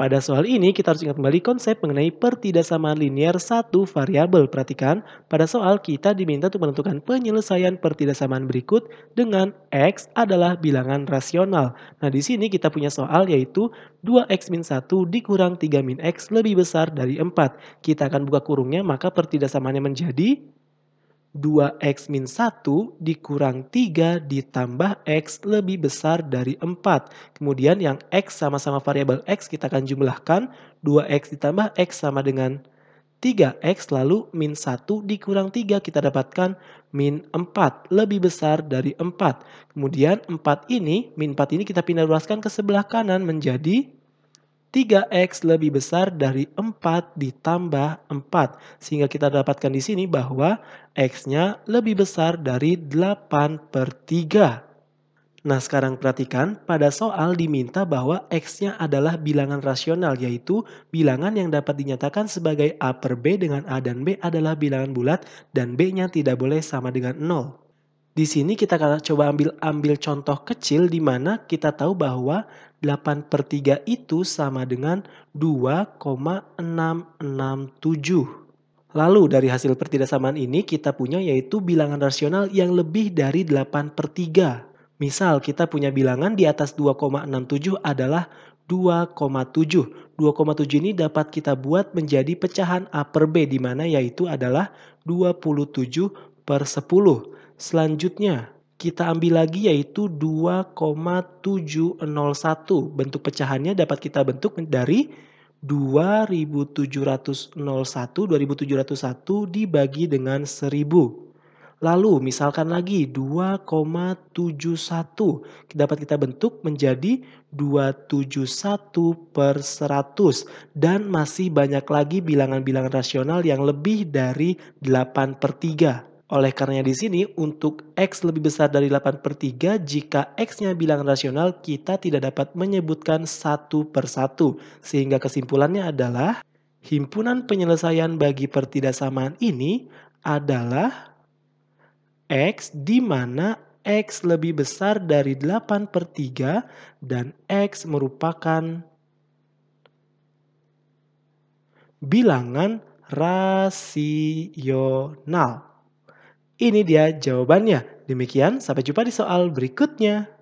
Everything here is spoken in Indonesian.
Pada soal ini kita harus ingat kembali konsep mengenai pertidaksamaan linear satu variabel. Perhatikan, pada soal kita diminta untuk menentukan penyelesaian pertidaksamaan berikut dengan x adalah bilangan rasional. Nah, di sini kita punya soal yaitu 2x 1 dikurang 3 x lebih besar dari 4. Kita akan buka kurungnya, maka pertidaksamaannya menjadi 2x min 1 dikurang 3 ditambah x lebih besar dari 4. Kemudian yang x sama-sama variabel x kita akan jumlahkan 2x ditambah x sama dengan 3x lalu min 1 dikurang 3 kita dapatkan min 4 lebih besar dari 4. Kemudian 4 ini, min 4 ini kita pindah ruaskan ke sebelah kanan menjadi 3x lebih besar dari 4 ditambah 4. Sehingga kita dapatkan di sini bahwa x-nya lebih besar dari 8 per 3. Nah sekarang perhatikan pada soal diminta bahwa x-nya adalah bilangan rasional yaitu bilangan yang dapat dinyatakan sebagai a per b dengan a dan b adalah bilangan bulat dan b-nya tidak boleh sama dengan 0. Di sini kita akan coba ambil ambil contoh kecil di mana kita tahu bahwa 8 per 3 itu sama dengan 2,667. Lalu dari hasil pertidaksamaan ini kita punya yaitu bilangan rasional yang lebih dari 8 per 3. Misal kita punya bilangan di atas 2,67 adalah 2,7. 2,7 ini dapat kita buat menjadi pecahan A per B di mana yaitu adalah 27 per 10. Selanjutnya, kita ambil lagi yaitu 2,701. Bentuk pecahannya dapat kita bentuk dari 2701, 2701 dibagi dengan 1000. Lalu misalkan lagi 2,71 dapat kita bentuk menjadi 271 per 100 dan masih banyak lagi bilangan-bilangan rasional yang lebih dari 8 per 3. Oleh karenanya di sini untuk X lebih besar dari 8 per 3 jika X-nya bilangan rasional kita tidak dapat menyebutkan satu per satu. Sehingga kesimpulannya adalah himpunan penyelesaian bagi pertidaksamaan ini adalah X di mana X lebih besar dari 8 per 3 dan X merupakan bilangan rasional. Ini dia jawabannya. Demikian, sampai jumpa di soal berikutnya.